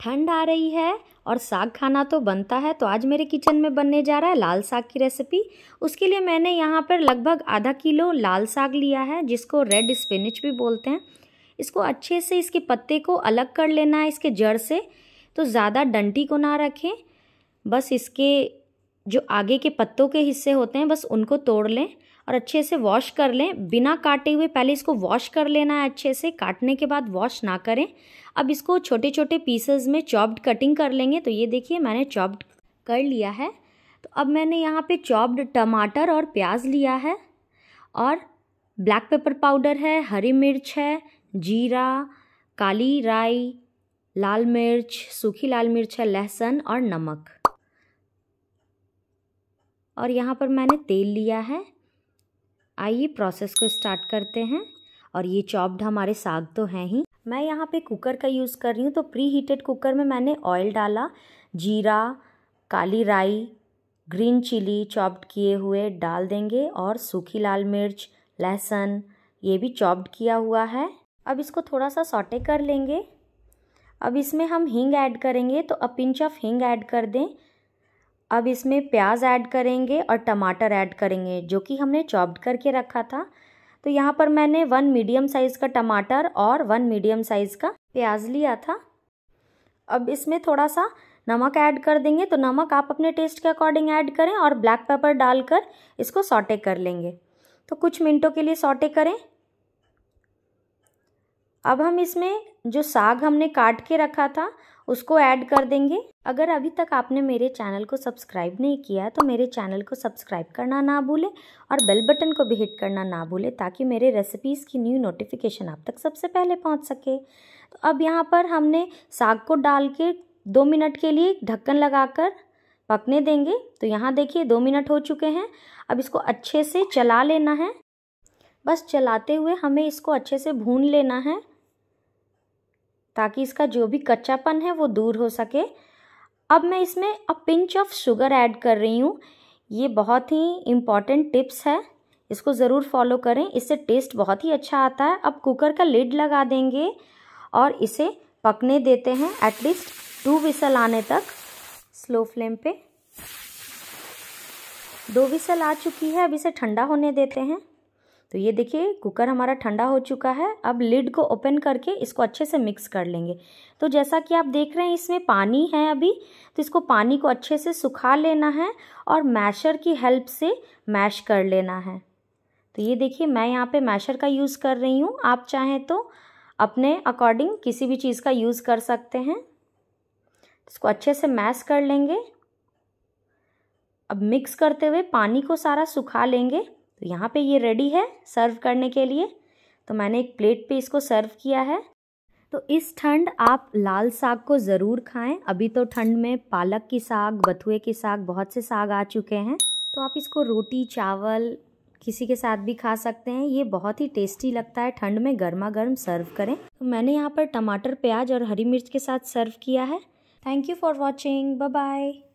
ठंड आ रही है और साग खाना तो बनता है तो आज मेरे किचन में बनने जा रहा है लाल साग की रेसिपी उसके लिए मैंने यहाँ पर लगभग आधा किलो लाल साग लिया है जिसको रेड स्पिनिच भी बोलते हैं इसको अच्छे से इसके पत्ते को अलग कर लेना है इसके जड़ से तो ज़्यादा डंटी को ना रखें बस इसके जो आगे के पत्तों के हिस्से होते हैं बस उनको तोड़ लें और अच्छे से वॉश कर लें बिना काटे हुए पहले इसको वॉश कर लेना है अच्छे से काटने के बाद वॉश ना करें अब इसको छोटे छोटे पीसेस में चॉप्ड कटिंग कर लेंगे तो ये देखिए मैंने चॉप्ड कर लिया है तो अब मैंने यहाँ पे चॉप्ड टमाटर और प्याज लिया है और ब्लैक पेपर पाउडर है हरी मिर्च है जीरा काली राई लाल मिर्च सूखी लाल मिर्च है लहसुन और नमक और यहाँ पर मैंने तेल लिया है आइए प्रोसेस को स्टार्ट करते हैं और ये चॉप्ड हमारे साग तो हैं ही मैं यहाँ पे कुकर का यूज़ कर रही हूँ तो प्री हीटेड कुकर में मैंने ऑयल डाला जीरा काली राई ग्रीन चिली चॉप्ड किए हुए डाल देंगे और सूखी लाल मिर्च लहसुन ये भी चॉप्ड किया हुआ है अब इसको थोड़ा सा सॉटे कर लेंगे अब इसमें हम हींग ऐड करेंगे तो अ पिंच ऑफ हींग ऐड कर दें अब इसमें प्याज ऐड करेंगे और टमाटर ऐड करेंगे जो कि हमने चॉप्ड करके रखा था तो यहाँ पर मैंने वन मीडियम साइज़ का टमाटर और वन मीडियम साइज़ का प्याज लिया था अब इसमें थोड़ा सा नमक ऐड कर देंगे तो नमक आप अपने टेस्ट के अकॉर्डिंग ऐड करें और ब्लैक पेपर डालकर इसको सॉटे कर लेंगे तो कुछ मिनटों के लिए सॉटे करें अब हम इसमें जो साग हमने काट के रखा था उसको ऐड कर देंगे अगर अभी तक आपने मेरे चैनल को सब्सक्राइब नहीं किया है तो मेरे चैनल को सब्सक्राइब करना ना भूलें और बेल बटन को भी हिट करना ना भूलें ताकि मेरे रेसिपीज़ की न्यू नोटिफिकेशन आप तक सबसे पहले पहुंच सके तो अब यहाँ पर हमने साग को डाल के दो मिनट के लिए ढक्कन लगाकर पकने देंगे तो यहाँ देखिए दो मिनट हो चुके हैं अब इसको अच्छे से चला लेना है बस चलाते हुए हमें इसको अच्छे से भून लेना है ताकि इसका जो भी कच्चापन है वो दूर हो सके अब मैं इसमें a pinch of sugar add कर रही हूँ ये बहुत ही इम्पॉर्टेंट टिप्स है इसको ज़रूर फॉलो करें इससे टेस्ट बहुत ही अच्छा आता है अब कुकर का लिड लगा देंगे और इसे पकने देते हैं एटलीस्ट टू विसल आने तक स्लो फ्लेम पे दो विसल आ चुकी है अब इसे ठंडा होने देते हैं तो ये देखिए कुकर हमारा ठंडा हो चुका है अब लिड को ओपन करके इसको अच्छे से मिक्स कर लेंगे तो जैसा कि आप देख रहे हैं इसमें पानी है अभी तो इसको पानी को अच्छे से सुखा लेना है और मैशर की हेल्प से मैश कर लेना है तो ये देखिए मैं यहाँ पे मैशर का यूज़ कर रही हूँ आप चाहें तो अपने अकॉर्डिंग किसी भी चीज़ का यूज़ कर सकते हैं इसको अच्छे से मैश कर लेंगे अब मिक्स करते हुए पानी को सारा सुखा लेंगे तो यहाँ पे ये रेडी है सर्व करने के लिए तो मैंने एक प्लेट पे इसको सर्व किया है तो इस ठंड आप लाल साग को ज़रूर खाएं अभी तो ठंड में पालक की साग बथुए की साग बहुत से साग आ चुके हैं तो आप इसको रोटी चावल किसी के साथ भी खा सकते हैं ये बहुत ही टेस्टी लगता है ठंड में गर्मा गर्म सर्व करें तो मैंने यहाँ पर टमाटर प्याज और हरी मिर्च के साथ सर्व किया है thank you for watching bye